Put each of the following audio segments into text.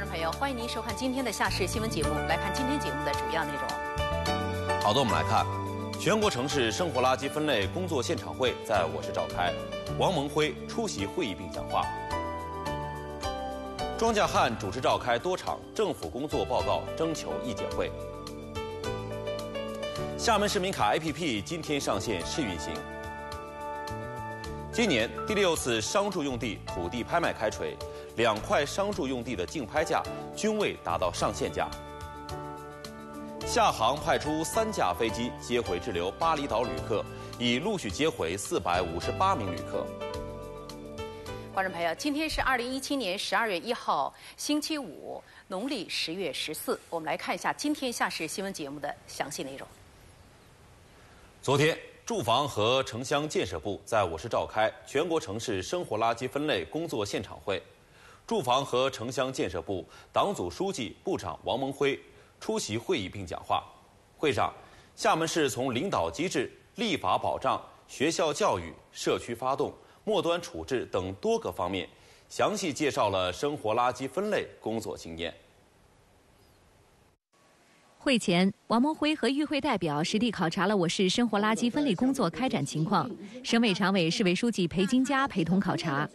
观众朋友，欢迎您收看今天的下市新闻节目。来看今天节目的主要内容。好的，我们来看，全国城市生活垃圾分类工作现场会在我市召开，王蒙辉出席会议并讲话。庄稼汉主持召开多场政府工作报告征求意见会。厦门市民卡 APP 今天上线试运行。今年第六次商住用地土地拍卖开锤，两块商住用地的竞拍价均未达到上限价。厦航派出三架飞机接回滞留巴厘岛旅客，已陆续接回四百五十八名旅客。观众朋友，今天是二零一七年十二月一号，星期五，农历十月十四。我们来看一下今天《下视新闻》节目的详细内容。昨天，住房和城乡建设部在我市召开全国城市生活垃圾分类工作现场会。住房和城乡建设部党组书记、部长王蒙辉出席会议并讲话。会上，厦门市从领导机制、立法保障、学校教育、社区发动、末端处置等多个方面，详细介绍了生活垃圾分类工作经验。会前，王蒙辉和与会代表实地考察了我市生活垃圾分类工作开展情况，省委常委、市委书记裴金佳陪同考察。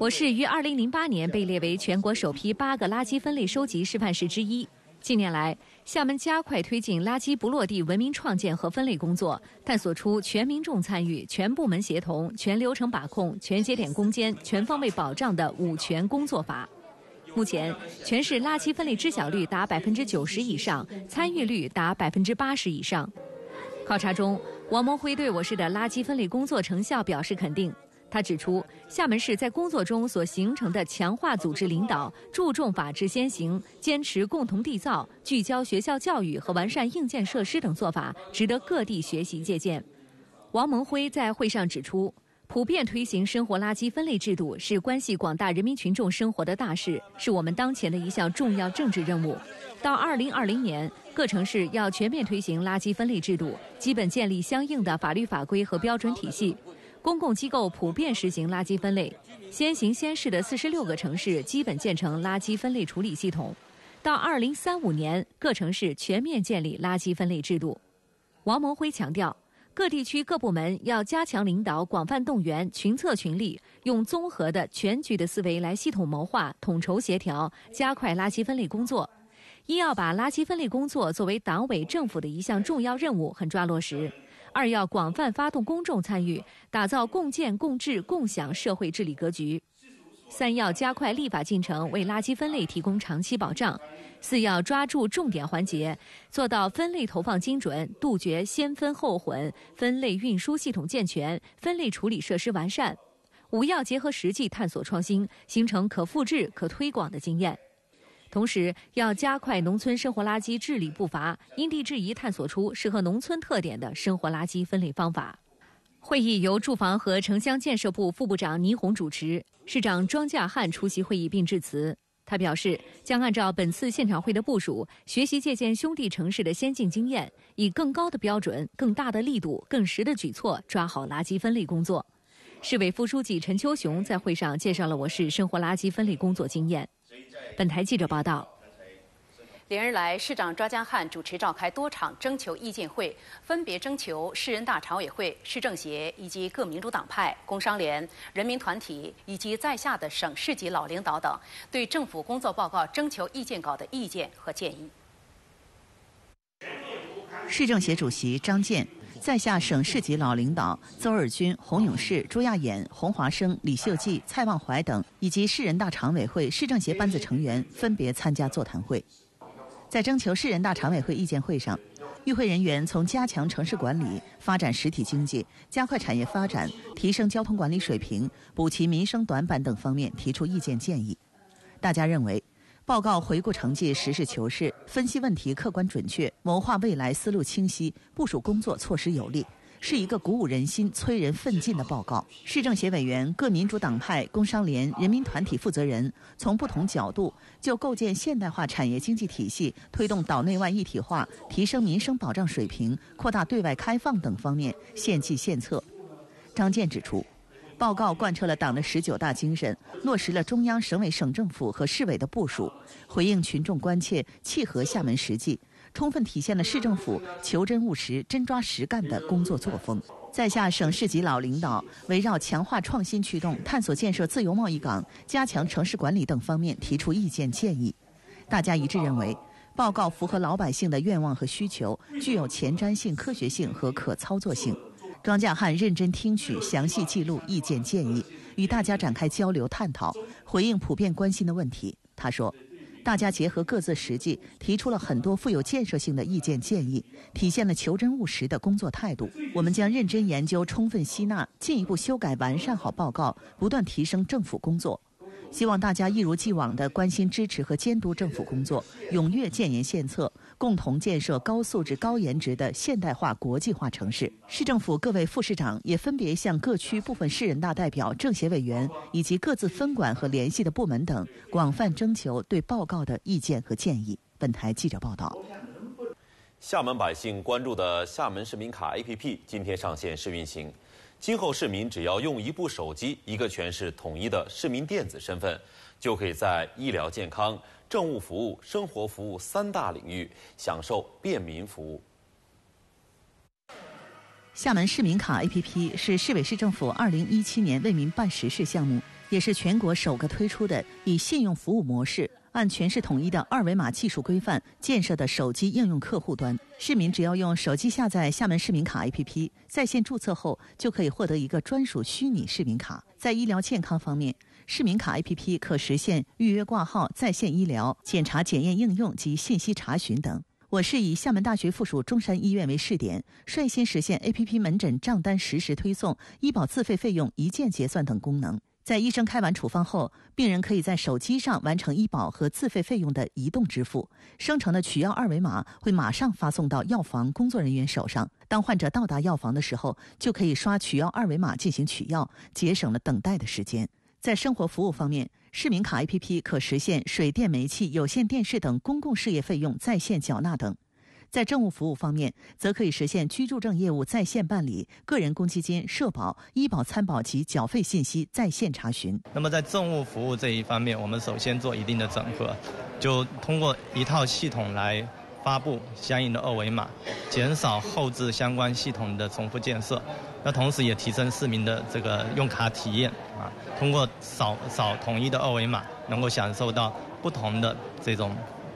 我市于2008年被列为全国首批八个垃圾分类收集示范市之一。近年来，厦门加快推进垃圾不落地文明创建和分类工作，探索出全民众参与、全部门协同、全流程把控、全节点攻坚、全方位保障的“五全”工作法。目前，全市垃圾分类知晓率达百分之九十以上，参与率达百分之八十以上。考察中，王蒙辉对我市的垃圾分类工作成效表示肯定。他指出，厦门市在工作中所形成的强化组织领导、注重法治先行、坚持共同缔造、聚焦学校教育和完善硬件设施等做法，值得各地学习借鉴。王蒙辉在会上指出，普遍推行生活垃圾分类制度是关系广大人民群众生活的大事，是我们当前的一项重要政治任务。到2020年，各城市要全面推行垃圾分类制度，基本建立相应的法律法规和标准体系。公共机构普遍实行垃圾分类，先行先试的四十六个城市基本建成垃圾分类处理系统。到二零三五年，各城市全面建立垃圾分类制度。王蒙辉强调，各地区各部门要加强领导，广泛动员，群策群力，用综合的、全局的思维来系统谋划、统筹协调，加快垃圾分类工作。一要把垃圾分类工作作为党委政府的一项重要任务，狠抓落实。二要广泛发动公众参与，打造共建共治共享社会治理格局；三要加快立法进程，为垃圾分类提供长期保障；四要抓住重点环节，做到分类投放精准，杜绝先分后混；分类运输系统健全，分类处理设施完善；五要结合实际探索创新，形成可复制、可推广的经验。同时，要加快农村生活垃圾治理步伐，因地制宜探索出适合农村特点的生活垃圾分类方法。会议由住房和城乡建设部副部长倪虹主持，市长庄稼汉出席会议并致辞。他表示，将按照本次现场会的部署，学习借鉴兄弟城市的先进经验，以更高的标准、更大的力度、更实的举措抓好垃圾分类工作。市委副书记陈秋雄在会上介绍了我市生活垃圾分类工作经验。本台记者报道，连日来，市长抓江汉主持召开多场征求意见会，分别征求市人大常委会、市政协以及各民主党派、工商联、人民团体以及在下的省市级老领导等，对政府工作报告征求意见稿的意见和建议。市政协主席张建。在下省市级老领导邹尔军、洪永世、朱亚演、洪华生、李秀记、蔡望怀等，以及市人大常委会、市政协班子成员分别参加座谈会。在征求市人大常委会意见会上，与会人员从加强城市管理、发展实体经济、加快产业发展、提升交通管理水平、补齐民生短板等方面提出意见建议。大家认为。报告回顾成绩实事求是，分析问题客观准确，谋划未来思路清晰，部署工作措施有力，是一个鼓舞人心、催人奋进的报告。市政协委员、各民主党派、工商联、人民团体负责人从不同角度，就构建现代化产业经济体系、推动岛内外一体化、提升民生保障水平、扩大对外开放等方面献计献策。张健指出。报告贯彻了党的十九大精神，落实了中央、省委、省政府和市委的部署，回应群众关切，契合厦门实际，充分体现了市政府求真务实、真抓实干的工作作风。在下省市级老领导围绕强化创新驱动、探索建设自由贸易港、加强城市管理等方面提出意见建议，大家一致认为，报告符合老百姓的愿望和需求，具有前瞻性、科学性和可操作性。庄稼汉认真听取、详细记录意见建议，与大家展开交流探讨，回应普遍关心的问题。他说：“大家结合各自实际，提出了很多富有建设性的意见建议，体现了求真务实的工作态度。我们将认真研究、充分吸纳，进一步修改完善好报告，不断提升政府工作。希望大家一如既往地关心、支持和监督政府工作，踊跃建言献策。”共同建设高素质、高颜值的现代化国际化城市。市政府各位副市长也分别向各区部分市人大代表、政协委员以及各自分管和联系的部门等广泛征求对报告的意见和建议。本台记者报道。厦门百姓关注的厦门市民卡 APP 今天上线试运行。今后市民只要用一部手机、一个全市统一的市民电子身份，就可以在医疗健康、政务服务、生活服务三大领域享受便民服务。厦门市民卡 A P P 是市委市政府2017年为民办实事项目，也是全国首个推出的以信用服务模式。按全市统一的二维码技术规范建设的手机应用客户端，市民只要用手机下载厦门市民卡 APP，在线注册后，就可以获得一个专属虚拟市民卡。在医疗健康方面，市民卡 APP 可实现预约挂号、在线医疗、检查检验应用及信息查询等。我市以厦门大学附属中山医院为试点，率先实现 APP 门诊账单实时推送、医保自费费用一键结算等功能。在医生开完处方后，病人可以在手机上完成医保和自费费用的移动支付，生成的取药二维码会马上发送到药房工作人员手上。当患者到达药房的时候，就可以刷取药二维码进行取药，节省了等待的时间。在生活服务方面，市民卡 APP 可实现水电煤气、有线电视等公共事业费用在线缴纳等。在政务服务方面，则可以实现居住证业务在线办理、个人公积金、社保、医保参保及缴费信息在线查询。那么，在政务服务这一方面，我们首先做一定的整合，就通过一套系统来发布相应的二维码，减少后置相关系统的重复建设。那同时也提升市民的这个用卡体验啊，通过扫扫统一的二维码，能够享受到不同的这种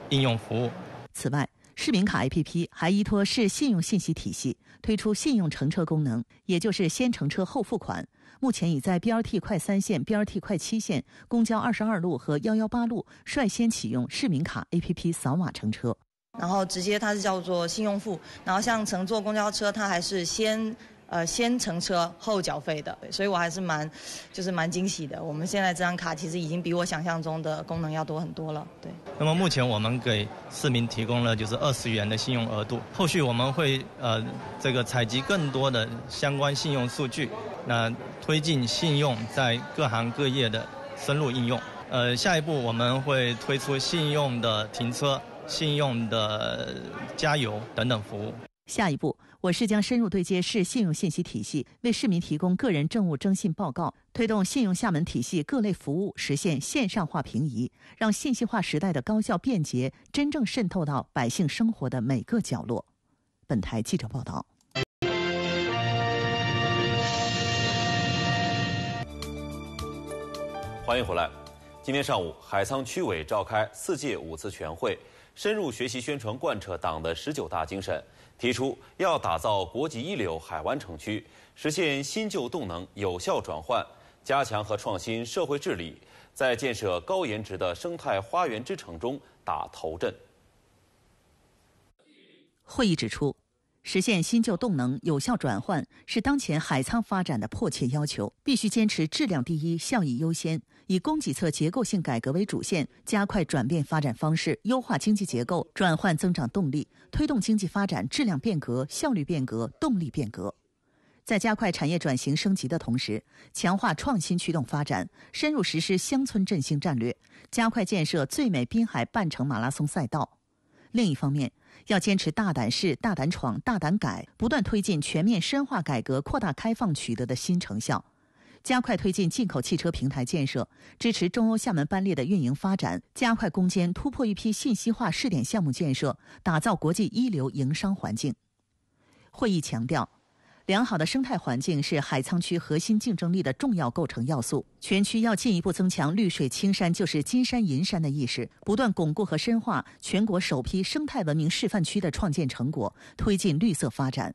应用服务。此外，市民卡 APP 还依托市信用信息体系推出信用乘车功能，也就是先乘车后付款。目前，已在 BRT 快三线、BRT 快七线、公交二十二路和幺幺八路率先启用市民卡 APP 扫码乘车。然后直接它是叫做信用付，然后像乘坐公交车，它还是先。呃，先乘车后缴费的，所以我还是蛮，就是蛮惊喜的。我们现在这张卡其实已经比我想象中的功能要多很多了，对。那么目前我们给市民提供了就是二十元的信用额度，后续我们会呃这个采集更多的相关信用数据，那推进信用在各行各业的深入应用。呃，下一步我们会推出信用的停车、信用的加油等等服务。下一步。我市将深入对接市信用信息体系，为市民提供个人政务征信报告，推动信用厦门体系各类服务实现线上化平移，让信息化时代的高效便捷真正渗透到百姓生活的每个角落。本台记者报道。欢迎回来。今天上午，海沧区委召开四届五次全会。深入学习宣传贯彻党的十九大精神，提出要打造国际一流海湾城区，实现新旧动能有效转换，加强和创新社会治理，在建设高颜值的生态花园之城中打头阵。会议指出。实现新旧动能有效转换是当前海沧发展的迫切要求，必须坚持质量第一、效益优先，以供给侧结构性改革为主线，加快转变发展方式，优化经济结构，转换增长动力，推动经济发展质量变革、效率变革、动力变革。在加快产业转型升级的同时，强化创新驱动发展，深入实施乡村振兴战略，加快建设最美滨海半程马拉松赛道。另一方面，要坚持大胆试、大胆闯、大胆改，不断推进全面深化改革、扩大开放取得的新成效，加快推进进口汽车平台建设，支持中欧厦门班列的运营发展，加快攻坚突破一批信息化试点项目建设，打造国际一流营商环境。会议强调。良好的生态环境是海沧区核心竞争力的重要构成要素。全区要进一步增强“绿水青山就是金山银山”的意识，不断巩固和深化全国首批生态文明示范区的创建成果，推进绿色发展，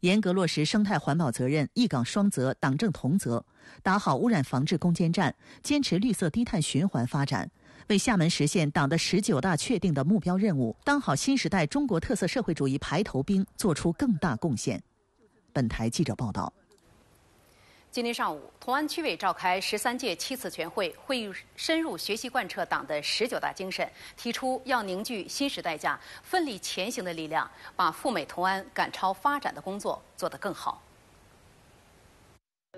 严格落实生态环保责任，一岗双责、党政同责，打好污染防治攻坚战，坚持绿色低碳循环发展，为厦门实现党的十九大确定的目标任务，当好新时代中国特色社会主义排头兵，做出更大贡献。本台记者报道。今天上午，同安区委召开十三届七次全会，会议深入学习贯彻党的十九大精神，提出要凝聚新时代下奋力前行的力量，把赴美同安赶超发展的工作做得更好。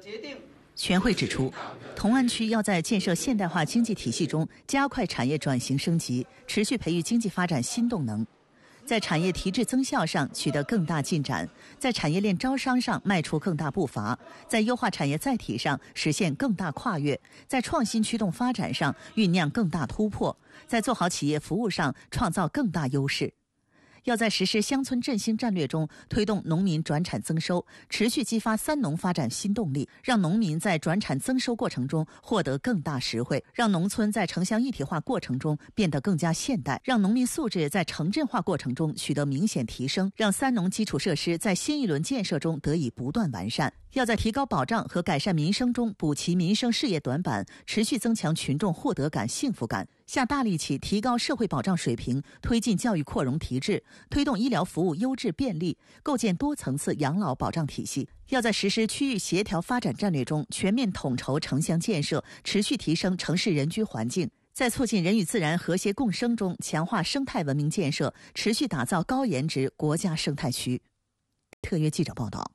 决定。全会指出，同安区要在建设现代化经济体系中加快产业转型升级，持续培育经济发展新动能。在产业提质增效上取得更大进展，在产业链招商上迈出更大步伐，在优化产业载体上实现更大跨越，在创新驱动发展上酝酿更大突破，在做好企业服务上创造更大优势。要在实施乡村振兴战略中，推动农民转产增收，持续激发三农发展新动力，让农民在转产增收过程中获得更大实惠，让农村在城乡一体化过程中变得更加现代，让农民素质在城镇化过程中取得明显提升，让三农基础设施在新一轮建设中得以不断完善。要在提高保障和改善民生中补齐民生事业短板，持续增强群众获得感、幸福感，下大力气提高社会保障水平，推进教育扩容提质，推动医疗服务优质便利，构建多层次养老保障体系。要在实施区域协调发展战略中全面统筹城乡建设，持续提升城市人居环境，在促进人与自然和谐共生中强化生态文明建设，持续打造高颜值国家生态区。特约记者报道。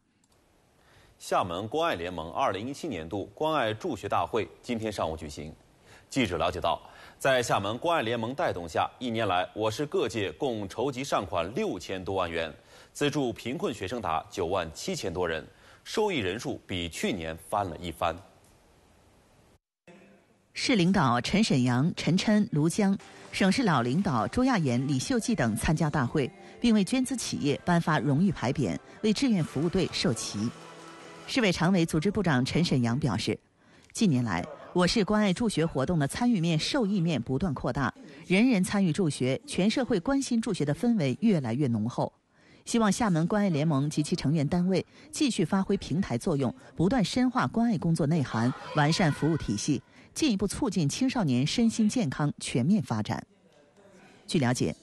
厦门关爱联盟二零一七年度关爱助学大会今天上午举行。记者了解到，在厦门关爱联盟带动下，一年来我市各界共筹集善款六千多万元，资助贫困学生达九万七千多人，受益人数比去年翻了一番。市领导陈沈阳、陈琛、卢江，省市老领导朱亚岩、李秀记等参加大会，并为捐资企业颁发荣誉牌匾，为志愿服务队授旗。市委常委、组织部长陈沈阳表示，近年来，我市关爱助学活动的参与面、受益面不断扩大，人人参与助学，全社会关心助学的氛围越来越浓厚。希望厦门关爱联盟及其成员单位继续发挥平台作用，不断深化关爱工作内涵，完善服务体系，进一步促进青少年身心健康全面发展。据了解。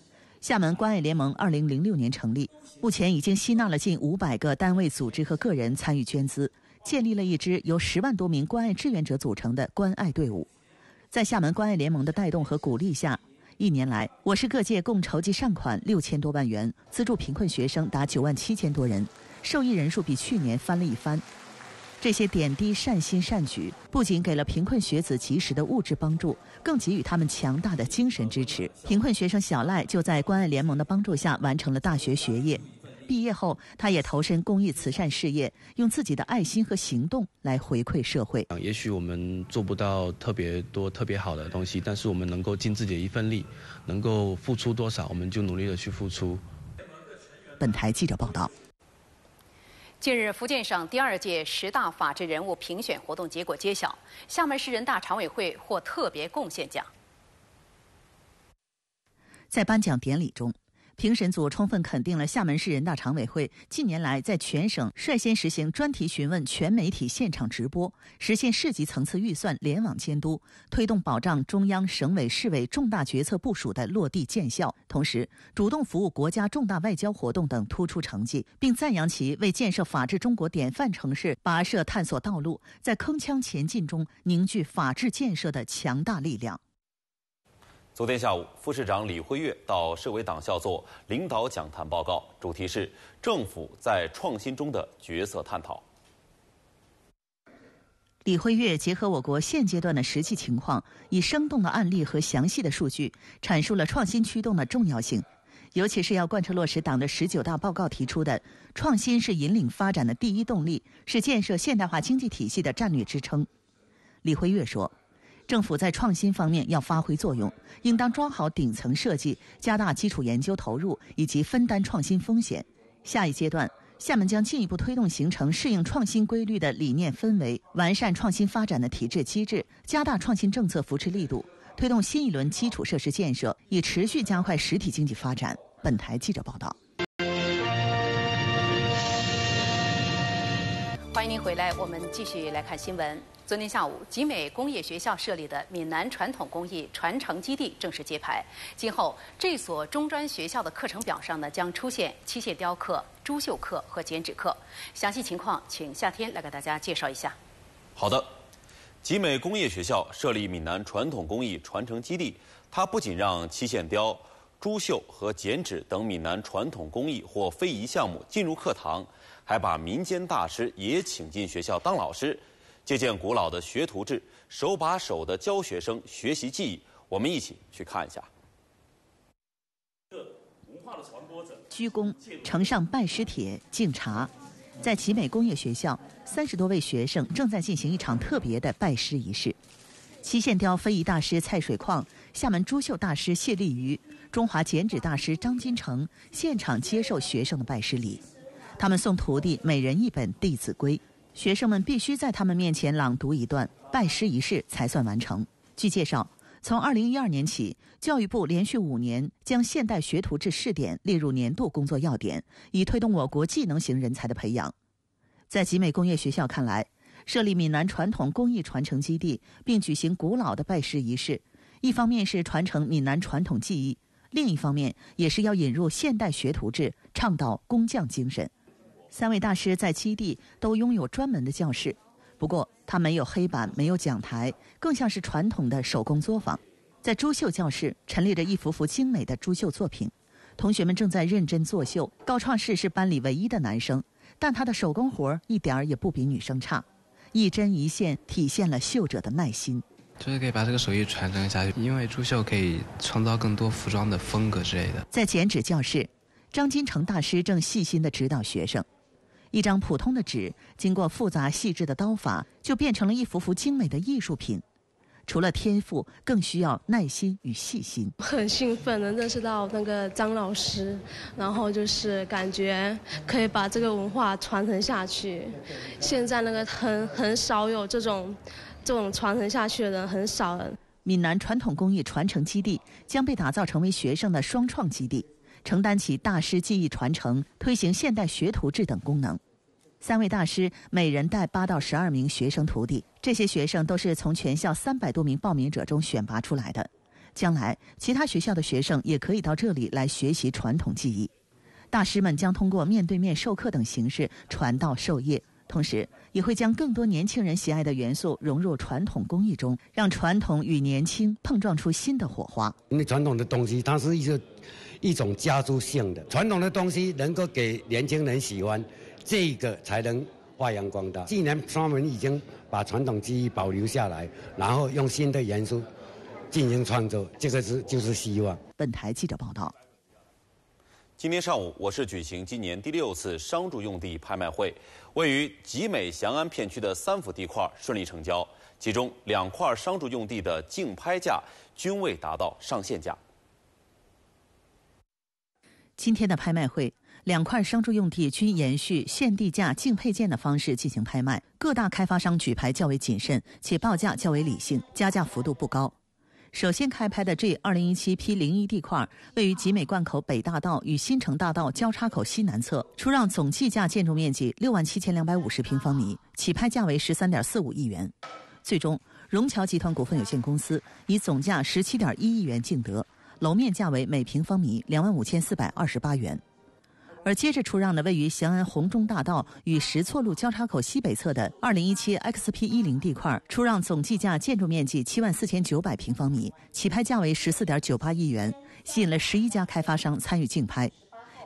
厦门关爱联盟二零零六年成立，目前已经吸纳了近五百个单位、组织和个人参与捐资，建立了一支由十万多名关爱志愿者组成的关爱队伍。在厦门关爱联盟的带动和鼓励下，一年来，我市各界共筹集善款六千多万元，资助贫困学生达九万七千多人，受益人数比去年翻了一番。这些点滴善心善举，不仅给了贫困学子及时的物质帮助，更给予他们强大的精神支持。贫困学生小赖就在关爱联盟的帮助下完成了大学学业，毕业后，他也投身公益慈善事业，用自己的爱心和行动来回馈社会。也许我们做不到特别多、特别好的东西，但是我们能够尽自己的一份力，能够付出多少，我们就努力的去付出。本台记者报道。近日，福建省第二届十大法治人物评选活动结果揭晓，厦门市人大常委会获特别贡献奖。在颁奖典礼中。评审组充分肯定了厦门市人大常委会近年来在全省率先实行专题询问、全媒体现场直播，实现市级层次预算联网监督，推动保障中央、省委、市委重大决策部署的落地见效，同时主动服务国家重大外交活动等突出成绩，并赞扬其为建设法治中国典范城市跋涉探索道路，在铿锵前进中凝聚法治建设的强大力量。昨天下午，副市长李辉月到市委党校做领导讲坛报告，主题是“政府在创新中的角色探讨”。李辉月结合我国现阶段的实际情况，以生动的案例和详细的数据，阐述了创新驱动的重要性，尤其是要贯彻落实党的十九大报告提出的“创新是引领发展的第一动力，是建设现代化经济体系的战略支撑”。李辉月说。政府在创新方面要发挥作用，应当抓好顶层设计，加大基础研究投入，以及分担创新风险。下一阶段，厦门将进一步推动形成适应创新规律的理念氛围，完善创新发展的体制机制，加大创新政策扶持力度，推动新一轮基础设施建设，以持续加快实体经济发展。本台记者报道。欢迎您回来，我们继续来看新闻。昨天下午，集美工业学校设立的闽南传统工艺传承基地正式揭牌。今后，这所中专学校的课程表上呢，将出现漆线雕刻、珠绣课和剪纸课。详细情况，请夏天来给大家介绍一下。好的，集美工业学校设立闽南传统工艺传承基地，它不仅让漆线雕、珠绣和剪纸等闽南传统工艺或非遗项目进入课堂，还把民间大师也请进学校当老师。借鉴古老的学徒制，手把手地教学生学习技艺。我们一起去看一下。鞠躬，呈上拜师帖，敬茶。在集美工业学校，三十多位学生正在进行一场特别的拜师仪式。漆线雕非遗大师蔡水矿、厦门珠绣大师谢立瑜、中华剪纸大师张金成现场接受学生的拜师礼。他们送徒弟每人一本《弟子规》。学生们必须在他们面前朗读一段拜师仪式才算完成。据介绍，从2012年起，教育部连续五年将现代学徒制试点列入年度工作要点，以推动我国技能型人才的培养。在集美工业学校看来，设立闽南传统工艺传承基地并举行古老的拜师仪式，一方面是传承闽南传统技艺，另一方面也是要引入现代学徒制，倡导工匠精神。三位大师在基地都拥有专门的教室，不过他没有黑板，没有讲台，更像是传统的手工作坊。在珠绣教室，陈列着一幅幅精美的珠绣作品，同学们正在认真作绣。高创世是班里唯一的男生，但他的手工活儿一点儿也不比女生差，一针一线体现了绣者的耐心。就是可以把这个手艺传承下去，因为珠绣可以创造更多服装的风格之类的。在剪纸教室，张金成大师正细心地指导学生。一张普通的纸，经过复杂细致的刀法，就变成了一幅幅精美的艺术品。除了天赋，更需要耐心与细心。很兴奋能认识到那个张老师，然后就是感觉可以把这个文化传承下去。现在那个很很少有这种这种传承下去的人，很少。闽南传统工艺传承基地将被打造成为学生的双创基地。承担起大师技艺传承、推行现代学徒制等功能。三位大师每人带八到十二名学生徒弟，这些学生都是从全校三百多名报名者中选拔出来的。将来，其他学校的学生也可以到这里来学习传统技艺。大师们将通过面对面授课等形式传道授业，同时也会将更多年轻人喜爱的元素融入传统工艺中，让传统与年轻碰撞出新的火花。那传统的东西，它是一些。一种家族性的传统的东西能够给年轻人喜欢，这个才能发扬光大。既然他们已经把传统技艺保留下来，然后用新的元素进行创作，这个是就是希望。本台记者报道。今天上午，我市举行今年第六次商住用地拍卖会，位于集美翔安片区的三幅地块顺利成交，其中两块商住用地的竞拍价均未达到上限价。今天的拍卖会，两块商住用地均延续限地价竞配件的方式进行拍卖。各大开发商举牌较为谨慎，且报价较为理性，加价幅度不高。首先开拍的 G 二零一七 P 零一地块，位于集美灌口北大道与新城大道交叉口西南侧，出让总计价建筑面积六万七千两百五十平方米，起拍价为十三点四五亿元，最终融侨集团股份有限公司以总价十七点一亿元竞得。楼面价为每平方米两万五千四百二十八元。而接着出让的位于翔安洪中大道与石错路交叉口西北侧的二零一七 X P 一零地块，出让总计价建筑面积七万四千九百平方米，起拍价为十四点九八亿元，吸引了十一家开发商参与竞拍。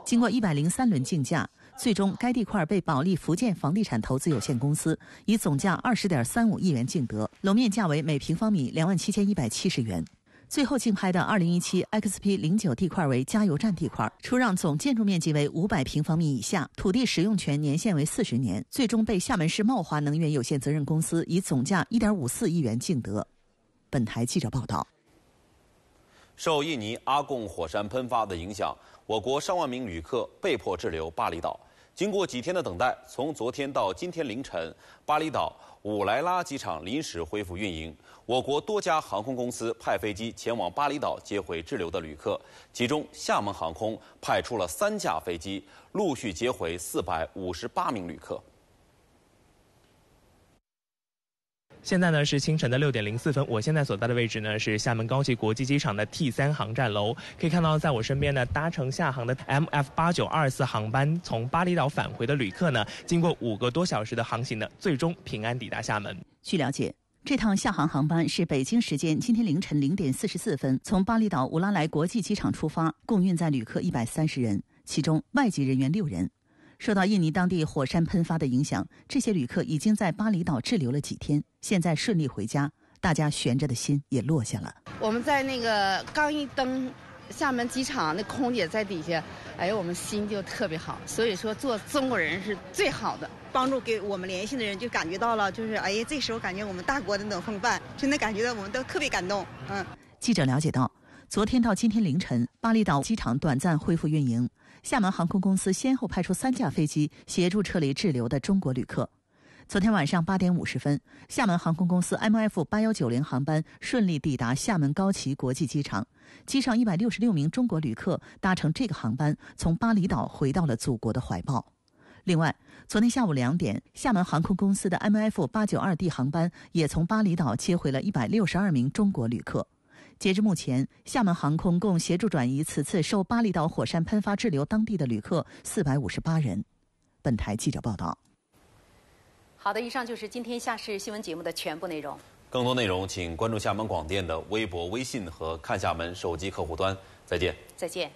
经过一百零三轮竞价，最终该地块被保利福建房地产投资有限公司以总价二十点三五亿元竞得，楼面价为每平方米两万七千一百七十元。最后竞拍的二零一七 X P 零九地块为加油站地块，出让总建筑面积为五百平方米以下，土地使用权年限为四十年，最终被厦门市茂华能源有限责任公司以总价一点五四亿元竞得。本台记者报道。受印尼阿贡火山喷发的影响，我国上万名旅客被迫滞留巴厘岛。经过几天的等待，从昨天到今天凌晨，巴厘岛。五莱拉机场临时恢复运营。我国多家航空公司派飞机前往巴厘岛接回滞留的旅客，其中厦门航空派出了三架飞机，陆续接回四百五十八名旅客。现在呢是清晨的六点零四分，我现在所在的位置呢是厦门高级国际机场的 T 三航站楼，可以看到在我身边呢搭乘厦航的 MF 八九二四航班从巴厘岛返回的旅客呢，经过五个多小时的航行呢，最终平安抵达厦门。据了解，这趟厦航航班是北京时间今天凌晨零点四十四分从巴厘岛乌拉莱国际机场出发，共运载旅客一百三十人，其中外籍人员六人。受到印尼当地火山喷发的影响，这些旅客已经在巴厘岛滞留了几天，现在顺利回家，大家悬着的心也落下了。我们在那个刚一登厦门机场，那空姐在底下，哎，我们心就特别好。所以说，做中国人是最好的帮助给我们联系的人，就感觉到了，就是哎呀，这时候感觉我们大国的那种风范，真的感觉到我们都特别感动。嗯，记者了解到。昨天到今天凌晨，巴厘岛机场短暂恢复运营。厦门航空公司先后派出三架飞机协助撤离滞留的中国旅客。昨天晚上八点五十分，厦门航空公司 MF 八幺九零航班顺利抵达厦门高崎国际机场，机上一百六十六名中国旅客搭乘这个航班从巴厘岛回到了祖国的怀抱。另外，昨天下午两点，厦门航空公司的 MF 八九二 D 航班也从巴厘岛接回了一百六十二名中国旅客。截至目前，厦门航空共协助转移此次受巴厘岛火山喷发滞留当地的旅客四百五十八人。本台记者报道。好的，以上就是今天下市新闻节目的全部内容。更多内容，请关注厦门广电的微博、微信和看厦门手机客户端。再见。再见。